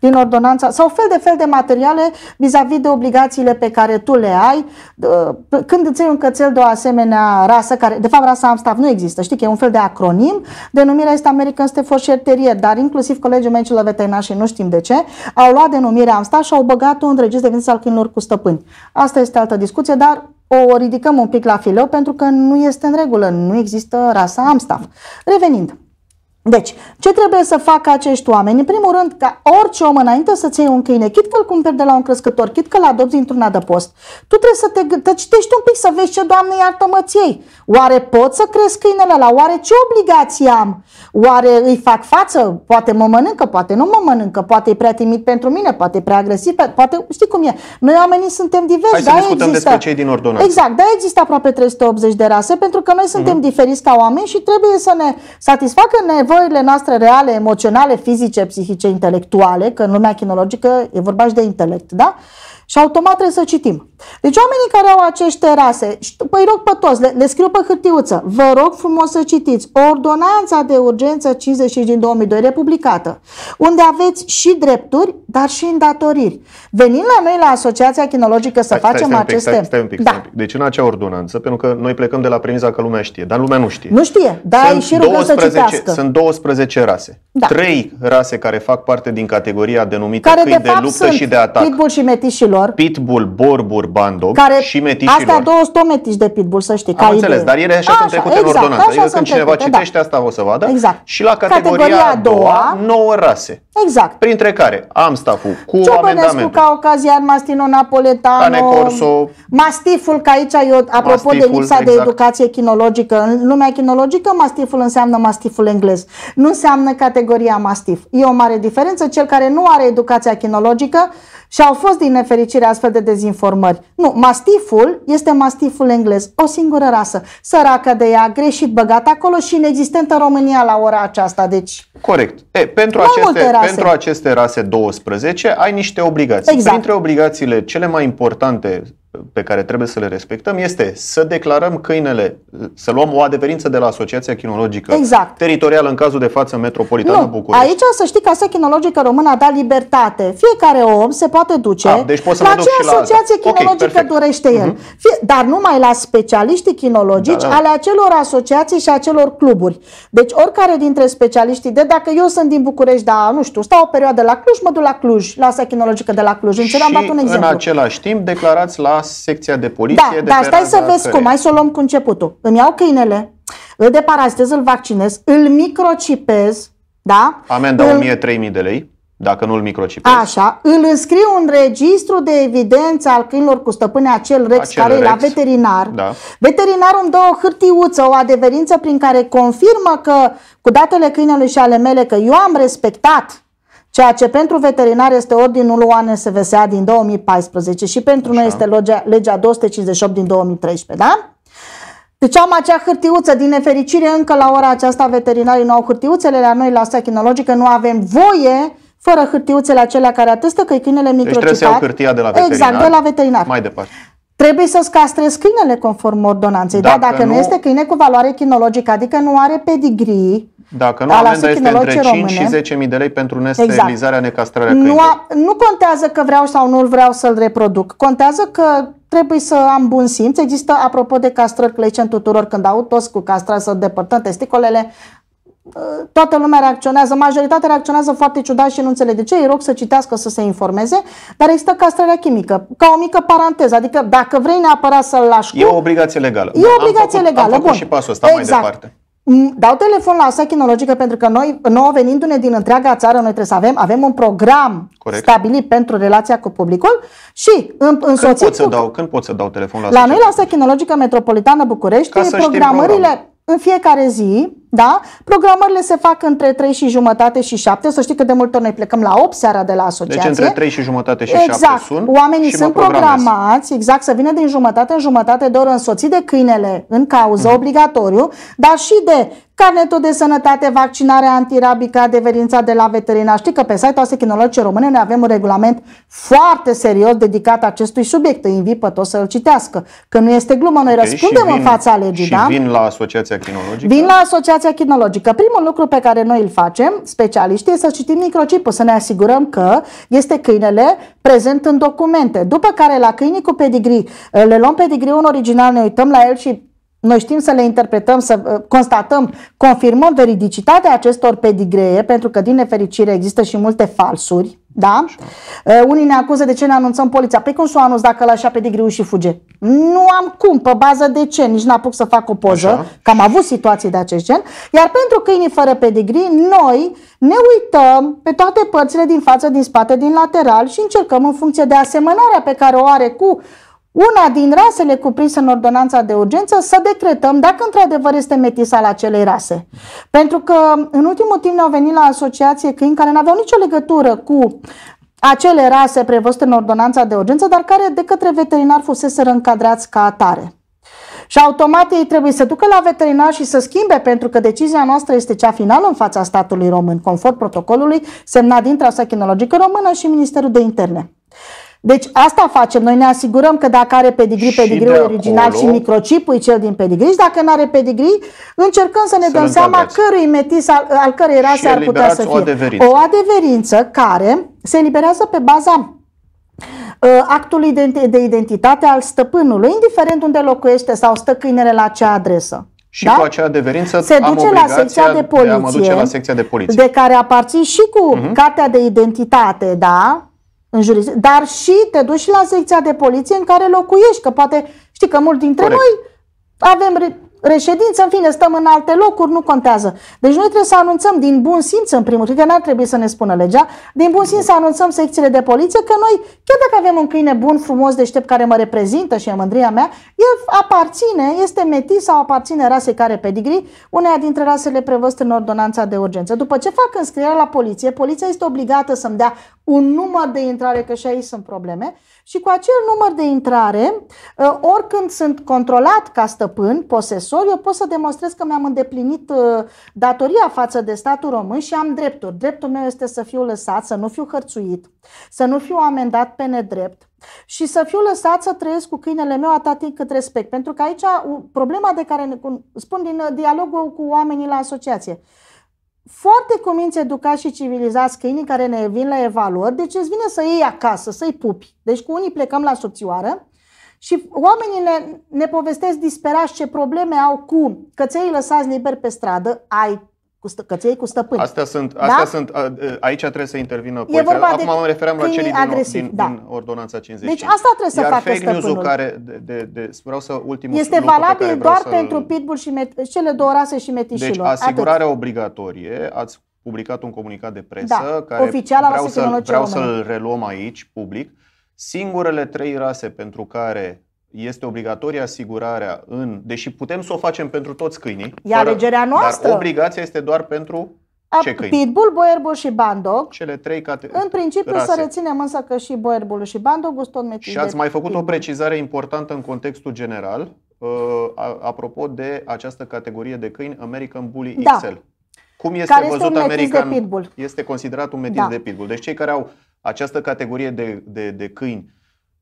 din ordonanța sau fel de fel de materiale vis-a-vis de obligațiile pe care tu le ai. Uh, când îți iei un cățel de o asemenea rasă, care de fapt rasa am staff nu există, știi că e un fel de acronim, denumirea este American Staffordshire Terrier, dar inclusiv colegii mei la veterinar și nu știm de ce, au luat denumirea am staff și au băgat-o în registru de venit al câinilor cu stăpâni. Asta este altă discuție, dar o ridicăm un pic la fileu pentru că nu nu este în regulă, nu există rasa Amstaff. Revenind, deci, ce trebuie să facă acești oameni? În primul rând, ca orice om înainte să-ți iei un câine, chit că-l cumperi de la un crescător, chit că-l adopți într-un adăpost, tu trebuie să te, te citești un pic să vezi ce, Doamne, iartă-mă ei. Oare pot să cresc câinele la? Oare ce obligații am? Oare îi fac față? Poate mă mănâncă, poate nu mă mănâncă, poate e prea timid pentru mine, poate e prea agresiv, poate știi cum e. Noi oamenii suntem diversi. Hai să da, discutăm există, despre cei din ordonanță. Exact, da, există aproape 380 de rase pentru că noi suntem mm-hmm. diferiți ca oameni și trebuie să ne satisfacă nevoile nevoile noastre reale, emoționale, fizice, psihice, intelectuale, că în lumea chinologică e vorba și de intelect, da? Și automat trebuie să citim. Deci oamenii care au aceste rase? păi rog pe toți, le, le scriu pe hârtiuță, vă rog frumos să citiți ordonanța de urgență 55 din 2002 republicată, unde aveți și drepturi, dar și îndatoriri. Venind la noi la Asociația Chinologică să facem stai, aceste... Pic, pic, da. Deci în acea ordonanță, pentru că noi plecăm de la premiza că lumea știe, dar lumea nu știe. Nu știe, dar sunt și 12, să citească. Sunt 12 rase. Da. 3 rase care fac parte din categoria denumită care câini de, de luptă și de atac. Pitbull și metișilor. Pitbull, borbur, Bandog care, și metișilor. Astea două sunt metici de pitbull, să știi. Am ca înțeles, idee. dar ele așa, așa sunt trecute exact, în ordonanță. Adică când trecute, cineva da. citește, da. asta o să vadă. Exact. Și la categoria, categoria a doua, nouă rase. Exact. Printre care am Amstaful cu Ciobănescu amendamente. ca ocazian, Mastino Napoletano, Cane Corso, Mastiful, că aici eu, apropo mastiful, de lipsa exact. de educație chinologică, în lumea chinologică, mastiful înseamnă mastiful englez. Nu înseamnă categoria mastif. E o mare diferență. Cel care nu are educația chinologică, și au fost din nefericire astfel de dezinformări. Nu, mastiful este mastiful englez, o singură rasă. Săracă de ea, greșit băgat acolo și inexistentă în România la ora aceasta. Deci, Corect. E, pentru, aceste, rase. pentru aceste rase 12 ai niște obligații. Exact. Printre obligațiile cele mai importante pe care trebuie să le respectăm este să declarăm câinele, să luăm o adeverință de la Asociația Chinologică exact. Teritorială, în cazul de față, Metropolitanul București. Aici să știi că Asociația Chinologică Română a dat libertate. Fiecare om se poate duce A, ah, deci să la ce Asociație la Chinologică okay, dorește el. Uh-huh. Fie, dar numai la specialiștii chinologici da, da. ale acelor asociații și acelor cluburi. Deci oricare dintre specialiștii de, dacă eu sunt din București, dar nu știu, stau o perioadă la Cluj, mă duc la Cluj, la Asociația Chinologică de la Cluj. Și am un exemplu. în același timp declarați la secția de poliție. Da, de dar stai să vezi cum, hai să o luăm cu începutul. Îmi iau câinele, îl deparastez, îl vaccinez, îl microcipez, da? Amenda îl... 1000-3000 de lei, dacă nu îl microcipez. Așa, îl înscriu în registru de evidență al câinilor cu stăpâne acel rex acel care rex. e la veterinar. Da. Veterinarul îmi dă o hârtiuță, o adeverință prin care confirmă că cu datele câinelui și ale mele că eu am respectat ceea ce pentru veterinar este ordinul UANSVSA din 2014 și pentru Așa. noi este legea, legea 258 din 2013, da? Deci am acea hârtiuță, din nefericire încă la ora aceasta veterinarii nu au hârtiuțele, la noi la Sachinologică nu avem voie fără hârtiuțele acelea care atestă că e câinele microcitat. Deci trebuie să iau hârtia de la veterinar. Exact, de la veterinar. Mai departe. Trebuie să-ți castrezi câinele conform ordonanței, da? dacă da? Dacă nu, nu este câine cu valoare chinologică, adică nu are pedigrii, dacă nu, da, amenda este între 5 române. și 10.000 de lei pentru nesterilizarea, exact. necastrarea câinilor. Nu, a, nu contează că vreau sau nu vreau să-l reproduc. Contează că trebuie să am bun simț. Există, apropo de castrări, că în tuturor când au toți cu castra să depărtăm testicolele, ă, toată lumea reacționează, majoritatea reacționează foarte ciudat și nu înțeleg de ce, îi rog să citească, să se informeze, dar există castrarea chimică, ca o mică paranteză, adică dacă vrei neapărat să-l lași E o obligație legală. E o obligație am făcut, legală, am făcut bun. și pasul ăsta exact. mai departe. Mm, dau telefon la Asia Chinologică pentru că noi, nouă venindu-ne din întreaga țară, noi trebuie să avem, avem un program Corect. stabilit pentru relația cu publicul și în, în când, pot să dau, când pot să dau telefon la Asia La noi, la Asia Chinologică Metropolitană București, programările, program în fiecare zi, da? Programările se fac între 3 și jumătate și 7. Să știi că de multe ori noi plecăm la 8 seara de la deci asociație. Deci între 3 și jumătate și exact. 7 sunt. Oamenii și sunt programați, exact, să vină din jumătate în jumătate de oră însoțit de câinele în cauză, mm-hmm. obligatoriu, dar și de carnetul de sănătate, vaccinarea antirabică, adeverința de la veterinar. Știi că pe site-ul Asechinologice Române noi avem un regulament foarte serios dedicat acestui subiect. Îi invit pe toți să-l citească. Că nu este glumă, noi okay, răspundem vin, în fața legii. Și da? vin la Asociația Chinologică? Vin la Asociația Chinologică. Primul lucru pe care noi îl facem, specialiștii, este să citim microcipul, să ne asigurăm că este câinele prezent în documente. După care la câinii cu pedigree, le luăm pedigriul în original, ne uităm la el și noi știm să le interpretăm, să uh, constatăm, confirmăm veridicitatea acestor pedigree, pentru că, din nefericire, există și multe falsuri. Da? Așa. Uh, unii ne acuză de ce ne anunțăm poliția. Păi cum s o anunț dacă lăsa pe digriu și fuge? Nu am cum, pe bază de ce, nici n-apuc să fac o poză, Așa. că am avut situații de acest gen. Iar pentru câinii fără pedigree, noi ne uităm pe toate părțile din față, din spate, din lateral și încercăm în funcție de asemănarea pe care o are cu una din rasele cuprinse în ordonanța de urgență să decretăm dacă într-adevăr este la acelei rase. Pentru că în ultimul timp ne-au venit la asociație câini care n-aveau nicio legătură cu acele rase prevăzute în ordonanța de urgență, dar care de către veterinar fuseseră încadrați ca atare. Și automat ei trebuie să ducă la veterinar și să schimbe, pentru că decizia noastră este cea finală în fața statului român, conform protocolului semnat dintre Chinologică Română și Ministerul de Interne. Deci asta facem, noi ne asigurăm că dacă are pedigree, pedigree original acolo, și microchipul cel din pedigree și dacă nu are pedigree, încercăm să ne să dăm seama cărui metis, al, al cărei rase ar putea să fie. O adeverință. o adeverință care se eliberează pe baza uh, actului de identitate al stăpânului, indiferent unde locuiește sau stă câinele la ce adresă. Și da? cu acea adeverință se am duce la secția de poliție, de, la secția de poliție, de care aparții și cu uh-huh. cartea de identitate, da? în jurisdicție, dar și te duci la secția de poliție în care locuiești, că poate știi că mulți dintre Corect. noi avem re- reședință, în fine, stăm în alte locuri, nu contează. Deci noi trebuie să anunțăm din bun simț, în primul rând, că n-ar trebui să ne spună legea, din bun simț să anunțăm secțiile de poliție că noi, chiar dacă avem un câine bun, frumos, deștept, care mă reprezintă și e mândria mea, el aparține, este metis sau aparține rasei care pedigri, uneia dintre rasele prevăzute în ordonanța de urgență. După ce fac înscrierea la poliție, poliția este obligată să-mi dea un număr de intrare, că și aici sunt probleme, și cu acel număr de intrare, uh, oricând sunt controlat ca stăpân, posesor, eu pot să demonstrez că mi-am îndeplinit uh, datoria față de statul român și am drepturi. Dreptul meu este să fiu lăsat, să nu fiu hărțuit, să nu fiu amendat pe nedrept, și să fiu lăsat să trăiesc cu câinele meu atât timp cât respect. Pentru că aici problema de care ne, spun din uh, dialogul cu oamenii la asociație foarte cuminți educați și civilizați câinii care ne vin la evaluări, deci îți vine să iei acasă, să-i pupi. Deci cu unii plecăm la subțioară și oamenii ne, ne povestesc disperați ce probleme au cu căței lăsați liber pe stradă, ai cu stă, ți-ai cu stăpâni. Astea sunt, astea da? sunt a, aici trebuie să intervină vorba Acum de mă refeream la cei din, agresiv, din, da. din ordonanța 50. Deci asta trebuie Iar să facă fake stăpânul. care de, de, de, vreau să ultimul Este valabil doar să... pentru pitbull și met, cele două rase și metișilor. Deci asigurarea Atât. obligatorie, ați publicat un comunicat de presă da, care oficial vreau, să, vreau să-l reluăm aici public. Singurele trei rase pentru care este obligatorie asigurarea în, deși putem să o facem pentru toți câinii, e alegerea noastră. Dar obligația este doar pentru a, ce câini? Pitbull, boerbul și Bandog. Cele trei categorii. În principiu rase. să reținem însă că și boerbul și Bandog sunt tot metri Și ați mai făcut pitbull. o precizare importantă în contextul general, uh, apropo de această categorie de câini American Bully da. XL. Cum este care văzut este un American? De pitbull. Este considerat un metis da. de pitbull. Deci cei care au această categorie de, de, de câini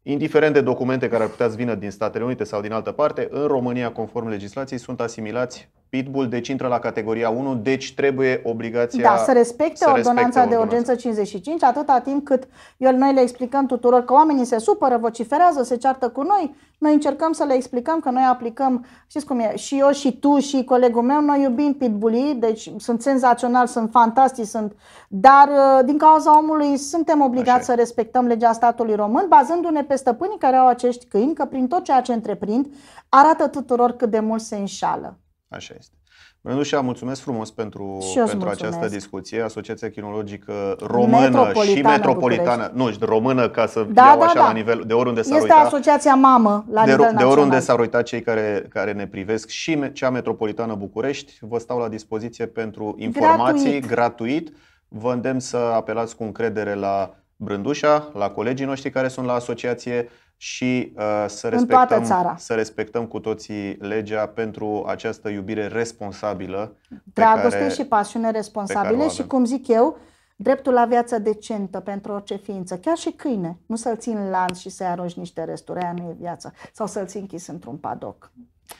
indiferent de documente care ar putea să vină din Statele Unite sau din altă parte, în România, conform legislației, sunt asimilați Pitbull, deci intră la categoria 1, deci trebuie obligația da, să respecte să ordonanța respecte de ordonanța. urgență 55, atâta timp cât eu, noi le explicăm tuturor că oamenii se supără, vociferează, se ceartă cu noi, noi încercăm să le explicăm că noi aplicăm, știți cum e, și eu și tu și colegul meu, noi iubim pitbulii, deci sunt senzațional, sunt fantastici, sunt, dar uh, din cauza omului suntem obligați Așa. să respectăm legea statului român, bazându-ne pe stăpânii care au acești câini, că prin tot ceea ce întreprind arată tuturor cât de mult se înșală. Așa este. Mănușa, mulțumesc frumos pentru, pentru această discuție. Asociația Chinologică Română metropolitană și Metropolitană, București. nu, română, ca să da, iau da, așa da. la nivel, de oriunde s-ar este uita. asociația mamă la de, nivel De oriunde s-ar uita cei care, care ne privesc și cea Metropolitană București, vă stau la dispoziție pentru informații gratuit. gratuit. Vă îndemn să apelați cu încredere la Brândușa, la colegii noștri care sunt la asociație și uh, să, respectăm, să respectăm cu toții legea pentru această iubire responsabilă. Dragoste care, și pasiune responsabile și, cum zic eu, dreptul la viață decentă pentru orice ființă, chiar și câine. Nu să-l țin lanț și să-i arunci niște resturi, aia nu e viață. Sau să-l țin închis într-un padoc.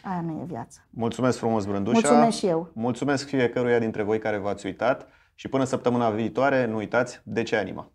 Aia nu e viață. Mulțumesc frumos, Brândușa. Mulțumesc și eu. Mulțumesc fiecăruia dintre voi care v-ați uitat și până săptămâna viitoare, nu uitați, de ce anima?